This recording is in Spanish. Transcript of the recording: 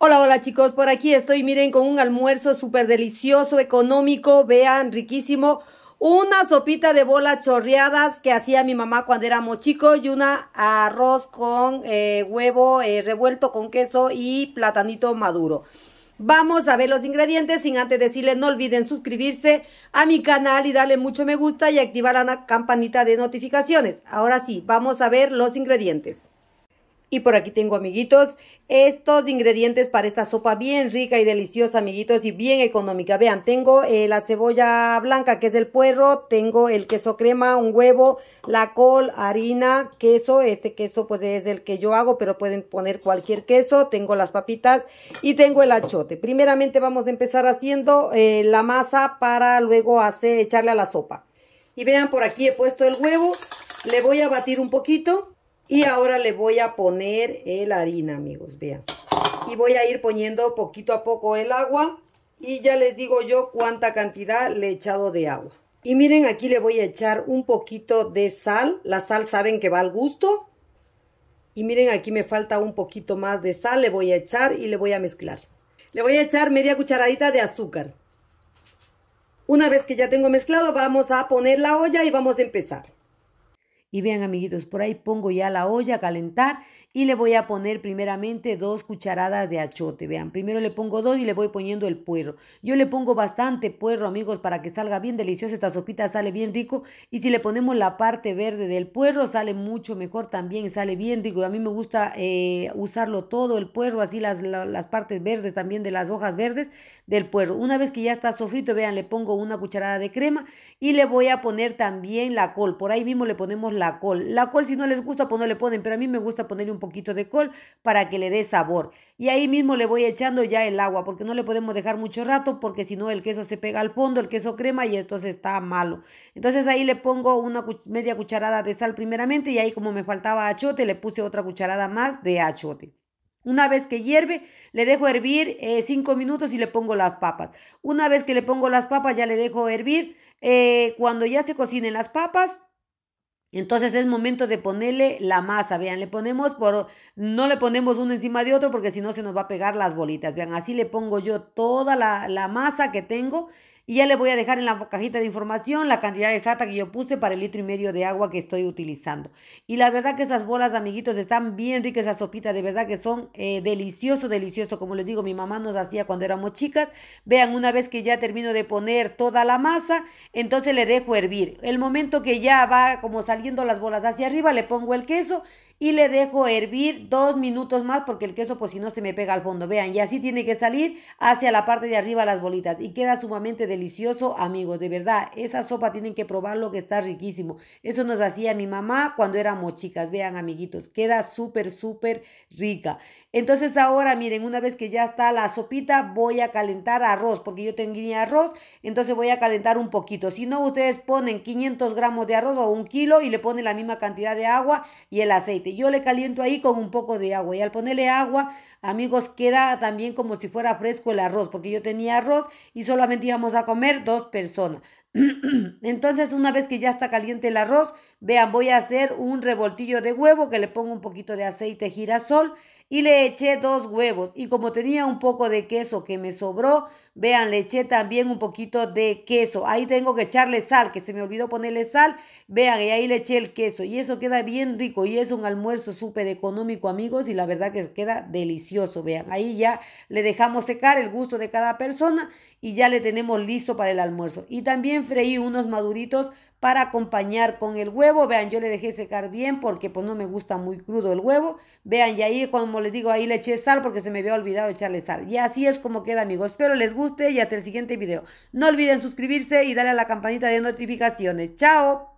Hola, hola chicos, por aquí estoy, miren, con un almuerzo súper delicioso, económico, vean, riquísimo. Una sopita de bolas chorreadas que hacía mi mamá cuando éramos chicos y una arroz con eh, huevo eh, revuelto con queso y platanito maduro. Vamos a ver los ingredientes, sin antes decirles no olviden suscribirse a mi canal y darle mucho me gusta y activar la campanita de notificaciones. Ahora sí, vamos a ver los ingredientes. Y por aquí tengo, amiguitos, estos ingredientes para esta sopa bien rica y deliciosa, amiguitos, y bien económica. Vean, tengo eh, la cebolla blanca, que es el puerro, tengo el queso crema, un huevo, la col, harina, queso. Este queso, pues, es el que yo hago, pero pueden poner cualquier queso. Tengo las papitas y tengo el achote. Primeramente vamos a empezar haciendo eh, la masa para luego hacer, echarle a la sopa. Y vean, por aquí he puesto el huevo. Le voy a batir un poquito. Y ahora le voy a poner la harina, amigos, vean. Y voy a ir poniendo poquito a poco el agua. Y ya les digo yo cuánta cantidad le he echado de agua. Y miren, aquí le voy a echar un poquito de sal. La sal saben que va al gusto. Y miren, aquí me falta un poquito más de sal. Le voy a echar y le voy a mezclar. Le voy a echar media cucharadita de azúcar. Una vez que ya tengo mezclado, vamos a poner la olla y vamos a empezar. Y vean amiguitos, por ahí pongo ya la olla a calentar y le voy a poner primeramente dos cucharadas de achote. Vean, primero le pongo dos y le voy poniendo el puerro. Yo le pongo bastante puerro, amigos, para que salga bien delicioso Esta sopita sale bien rico. Y si le ponemos la parte verde del puerro, sale mucho mejor también, sale bien rico. A mí me gusta eh, usarlo todo el puerro, así las, las partes verdes también de las hojas verdes del puerro. Una vez que ya está sofrito, vean, le pongo una cucharada de crema y le voy a poner también la col. Por ahí mismo le ponemos la col. La col si no les gusta, pues no le ponen, pero a mí me gusta ponerle un poquito de col para que le dé sabor. Y ahí mismo le voy echando ya el agua, porque no le podemos dejar mucho rato, porque si no el queso se pega al fondo, el queso crema y entonces está malo. Entonces ahí le pongo una media cucharada de sal primeramente y ahí como me faltaba achote, le puse otra cucharada más de achote. Una vez que hierve, le dejo hervir 5 eh, minutos y le pongo las papas. Una vez que le pongo las papas, ya le dejo hervir. Eh, cuando ya se cocinen las papas, entonces es momento de ponerle la masa, vean, le ponemos por, no le ponemos uno encima de otro porque si no se nos va a pegar las bolitas, vean, así le pongo yo toda la, la masa que tengo y ya le voy a dejar en la cajita de información la cantidad exacta que yo puse para el litro y medio de agua que estoy utilizando. Y la verdad que esas bolas, amiguitos, están bien ricas, esa sopitas, de verdad que son eh, delicioso, delicioso. Como les digo, mi mamá nos hacía cuando éramos chicas. Vean, una vez que ya termino de poner toda la masa, entonces le dejo hervir. El momento que ya va como saliendo las bolas hacia arriba, le pongo el queso y le dejo hervir dos minutos más porque el queso pues si no se me pega al fondo. Vean, y así tiene que salir hacia la parte de arriba las bolitas y queda sumamente delicioso delicioso, amigos. De verdad, esa sopa tienen que probarlo que está riquísimo. Eso nos hacía mi mamá cuando éramos chicas. Vean, amiguitos, queda súper, súper rica. Entonces ahora, miren, una vez que ya está la sopita, voy a calentar arroz, porque yo tenía arroz, entonces voy a calentar un poquito. Si no, ustedes ponen 500 gramos de arroz o un kilo y le ponen la misma cantidad de agua y el aceite. Yo le caliento ahí con un poco de agua y al ponerle agua, amigos, queda también como si fuera fresco el arroz, porque yo tenía arroz y solamente íbamos a comer dos personas. Entonces, una vez que ya está caliente el arroz, vean, voy a hacer un revoltillo de huevo que le pongo un poquito de aceite girasol y le eché dos huevos. Y como tenía un poco de queso que me sobró, vean, le eché también un poquito de queso. Ahí tengo que echarle sal, que se me olvidó ponerle sal. Vean, y ahí le eché el queso. Y eso queda bien rico y es un almuerzo súper económico, amigos. Y la verdad que queda delicioso, vean. Ahí ya le dejamos secar el gusto de cada persona y ya le tenemos listo para el almuerzo. Y también freí unos maduritos para acompañar con el huevo. Vean, yo le dejé secar bien porque pues no me gusta muy crudo el huevo. Vean, y ahí como les digo, ahí le eché sal porque se me había olvidado echarle sal. Y así es como queda, amigos. Espero les guste y hasta el siguiente video. No olviden suscribirse y darle a la campanita de notificaciones. ¡Chao!